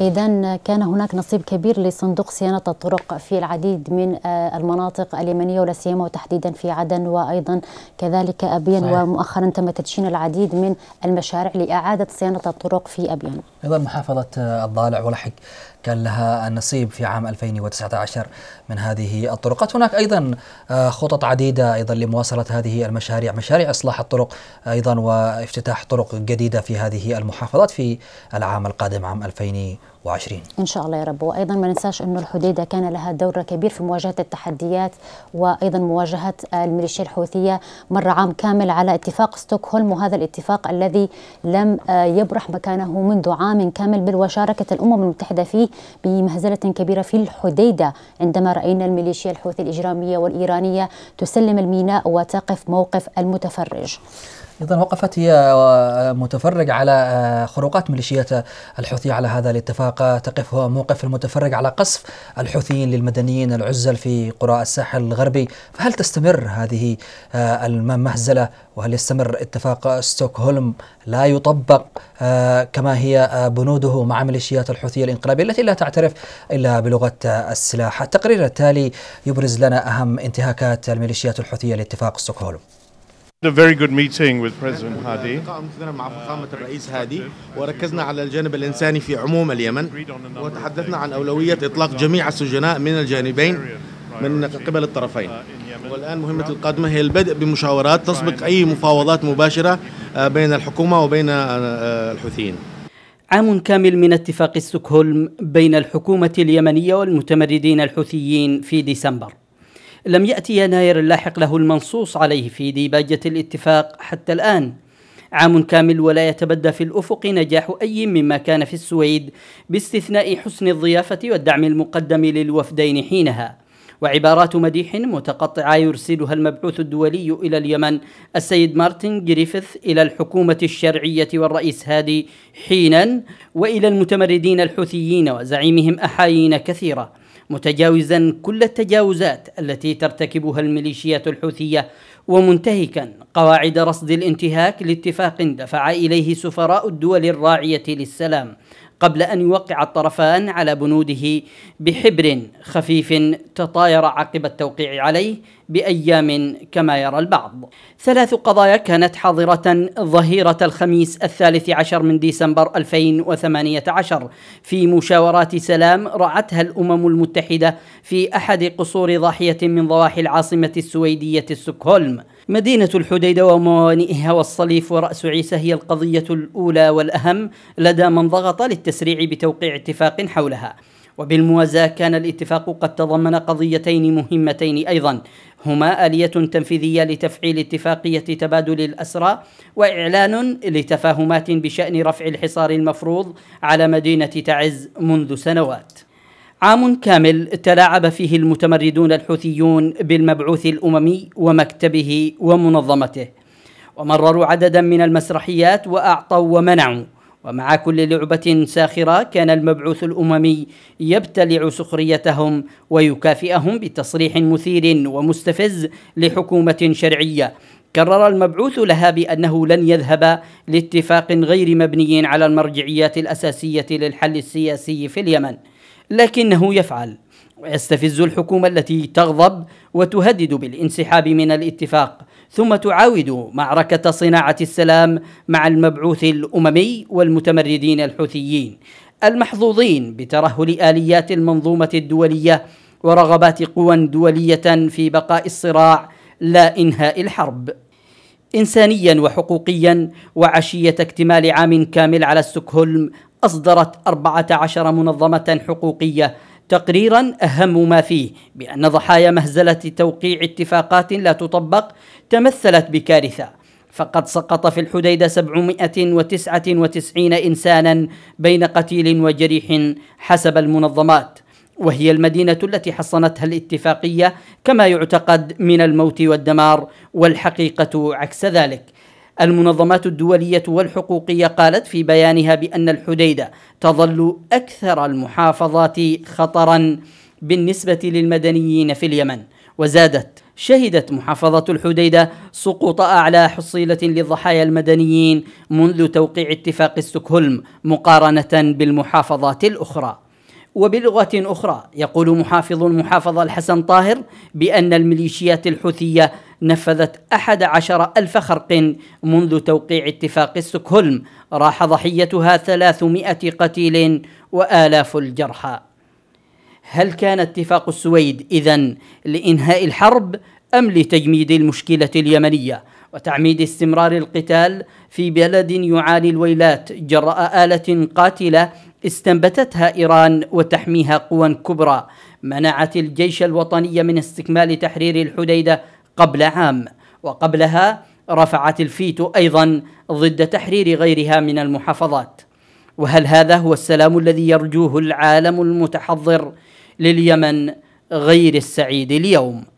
إذا كان هناك نصيب كبير لصندوق صيانة الطرق في العديد من آه، المناطق اليمنية ولا سيما وتحديدا في عدن وأيضا كذلك أبيان صحيح. ومؤخرا تم تدشين العديد من المشاريع لإعادة صيانة الطرق في أبيان. أيضا محافظة آه، الضالع ولحق كان لها نصيب في عام 2019 من هذه الطرقات هناك أيضا آه، خطط عديدة أيضا لمواصلة هذه المشاريع مشاريع إصلاح الطرق أيضا وافتتاح طرق جديدة في هذه المحافظات في العام القادم عام 2019 2020 إن شاء الله يا رب وأيضا ما ننساش أن الحديدة كان لها دور كبير في مواجهة التحديات وأيضا مواجهة الميليشيا الحوثية مر عام كامل على اتفاق ستوكهولم وهذا الاتفاق الذي لم آه، يبرح مكانه منذ عام كامل بل وشاركت الأمم المتحدة فيه بمهزلة كبيرة في الحديدة عندما رأينا الميليشيا الحوثي الإجرامية والإيرانية تسلم الميناء وتقف موقف المتفرج ايضا وقفت هي متفرج على آه، خروقات ميليشيات الحوثي على هذا الاتفاق تقف موقف المتفرج على قصف الحوثيين للمدنيين العزل في قرى الساحل الغربي فهل تستمر هذه آه، المهزله وهل يستمر اتفاق ستوكهولم لا يطبق آه، كما هي بنوده مع ميليشيات الحوثيه الانقلابيه التي لا تعترف الا بلغه السلاح التقرير التالي يبرز لنا اهم انتهاكات الميليشيات الحوثيه لاتفاق ستوكهولم A very good meeting with President Hadi. مع فخامة الرئيس هادي وركزنا على الجانب الإنساني في عموم اليمن وتحدثنا عن أولوية إطلاق جميع السجناء من الجانبين من قبل الطرفين والآن مهمة القادمة هي البدء بمشاورات تسبق أي مفاوضات مباشرة آه، بين الحكومة وبين آه، الحوثيين عام كامل من اتفاق ستوكهولم بين الحكومة اليمنية والمتمردين الحوثيين في ديسمبر لم يأتي يناير اللاحق له المنصوص عليه في ديباجة الاتفاق حتى الآن عام كامل ولا يتبدى في الأفق نجاح أي مما كان في السويد باستثناء حسن الضيافة والدعم المقدم للوفدين حينها وعبارات مديح متقطعة يرسلها المبعوث الدولي إلى اليمن السيد مارتن جريفيث إلى الحكومة الشرعية والرئيس هادي حينا وإلى المتمردين الحوثيين وزعيمهم أحايين كثيرة متجاوزا كل التجاوزات التي ترتكبها الميليشيات الحوثيه ومنتهكا قواعد رصد الانتهاك لاتفاق دفع اليه سفراء الدول الراعيه للسلام قبل أن يوقع الطرفان على بنوده بحبر خفيف تطاير عقب التوقيع عليه بأيام كما يرى البعض ثلاث قضايا كانت حاضرة ظهيرة الخميس الثالث عشر من ديسمبر 2018 في مشاورات سلام رعتها الأمم المتحدة في أحد قصور ضاحية من ضواحي العاصمة السويدية ستوكهولم مدينة الحديدة وموانئها والصليف ورأس عيسى هي القضية الأولى والأهم لدى من ضغط للتسريع بتوقيع اتفاق حولها وبالموازاة كان الاتفاق قد تضمن قضيتين مهمتين أيضا هما آلية تنفيذية لتفعيل اتفاقية تبادل الأسرى وإعلان لتفاهمات بشأن رفع الحصار المفروض على مدينة تعز منذ سنوات عام كامل تلاعب فيه المتمردون الحوثيون بالمبعوث الاممي ومكتبه ومنظمته ومرروا عددا من المسرحيات واعطوا ومنعوا ومع كل لعبه ساخره كان المبعوث الاممي يبتلع سخريتهم ويكافئهم بتصريح مثير ومستفز لحكومه شرعيه كرر المبعوث لها بأنه لن يذهب لاتفاق غير مبني على المرجعيات الأساسية للحل السياسي في اليمن لكنه يفعل ويستفز الحكومة التي تغضب وتهدد بالانسحاب من الاتفاق ثم تعاود معركة صناعة السلام مع المبعوث الأممي والمتمردين الحوثيين المحظوظين بترهل آليات المنظومة الدولية ورغبات قوى دولية في بقاء الصراع لا إنهاء الحرب إنسانيا وحقوقيا وعشية اكتمال عام كامل على ستوكهولم أصدرت 14 منظمة حقوقية تقريرا أهم ما فيه بأن ضحايا مهزلة توقيع اتفاقات لا تطبق تمثلت بكارثة فقد سقط في الحديدة 799 إنسانا بين قتيل وجريح حسب المنظمات وهي المدينة التي حصنتها الاتفاقية كما يعتقد من الموت والدمار والحقيقة عكس ذلك المنظمات الدولية والحقوقية قالت في بيانها بأن الحديدة تظل أكثر المحافظات خطرا بالنسبة للمدنيين في اليمن وزادت شهدت محافظة الحديدة سقوط أعلى حصيلة للضحايا المدنيين منذ توقيع اتفاق ستوكهولم مقارنة بالمحافظات الأخرى وبلغة أخرى يقول محافظ المحافظة الحسن طاهر بأن الميليشيات الحوثية نفذت أحد عشر ألف خرق منذ توقيع اتفاق ستوكهولم راح ضحيتها ثلاثمائة قتيل وآلاف الجرحى هل كان اتفاق السويد إذا لإنهاء الحرب أم لتجميد المشكلة اليمنية وتعميد استمرار القتال في بلد يعاني الويلات جراء آلة قاتلة استنبتتها إيران وتحميها قوى كبرى منعت الجيش الوطني من استكمال تحرير الحديدة قبل عام وقبلها رفعت الفيتو أيضا ضد تحرير غيرها من المحافظات وهل هذا هو السلام الذي يرجوه العالم المتحضر لليمن غير السعيد اليوم؟